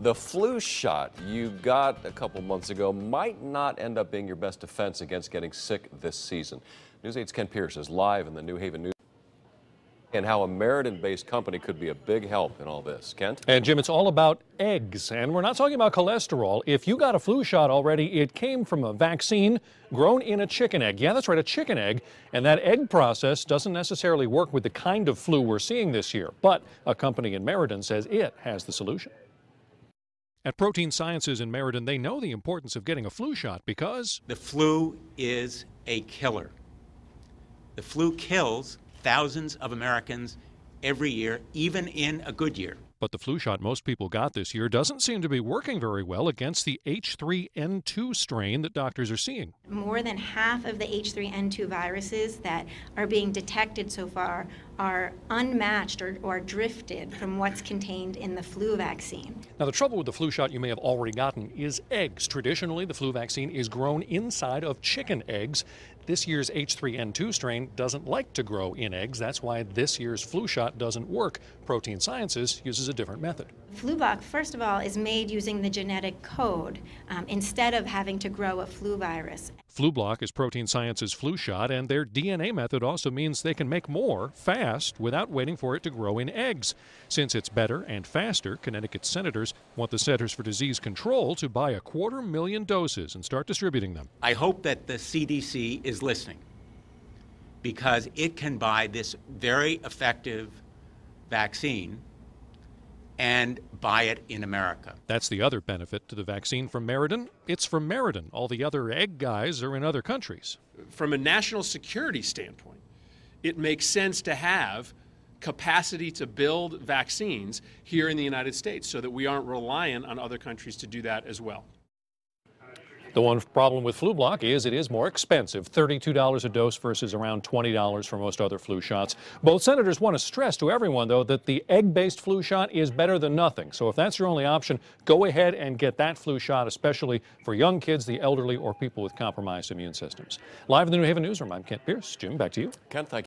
The flu shot you got a couple months ago might not end up being your best defense against getting sick this season. News 8's Ken Pierce is live in the New Haven News and how a Meriden-based company could be a big help in all this. Kent? And Jim, it's all about eggs, and we're not talking about cholesterol. If you got a flu shot already, it came from a vaccine grown in a chicken egg. Yeah, that's right, a chicken egg, and that egg process doesn't necessarily work with the kind of flu we're seeing this year, but a company in Meriden says it has the solution. At Protein Sciences in Meriden, they know the importance of getting a flu shot because the flu is a killer. The flu kills thousands of Americans every year, even in a good year. But the flu shot most people got this year doesn't seem to be working very well against the H3N2 strain that doctors are seeing. More than half of the H3N2 viruses that are being detected so far are unmatched or, or drifted from what's contained in the flu vaccine. Now, the trouble with the flu shot you may have already gotten is eggs. Traditionally, the flu vaccine is grown inside of chicken eggs. This year's H3N2 strain doesn't like to grow in eggs. That's why this year's flu shot doesn't work. Protein Sciences uses a different method. Fluvac, first of all, is made using the genetic code um, instead of having to grow a flu virus. FluBlock is Protein Science's flu shot, and their DNA method also means they can make more fast without waiting for it to grow in eggs. Since it's better and faster, Connecticut senators want the Centers for Disease Control to buy a quarter million doses and start distributing them. I hope that the CDC is listening because it can buy this very effective vaccine and buy it in America. That's the other benefit to the vaccine from Meriden. It's from Meriden. All the other egg guys are in other countries. From a national security standpoint, it makes sense to have capacity to build vaccines here in the United States so that we aren't reliant on other countries to do that as well. The one problem with flu block is it is more expensive, $32 a dose versus around $20 for most other flu shots. Both senators want to stress to everyone, though, that the egg-based flu shot is better than nothing. So if that's your only option, go ahead and get that flu shot, especially for young kids, the elderly, or people with compromised immune systems. Live in the New Haven Newsroom, I'm Kent Pierce. Jim, back to you. Kent, thank you.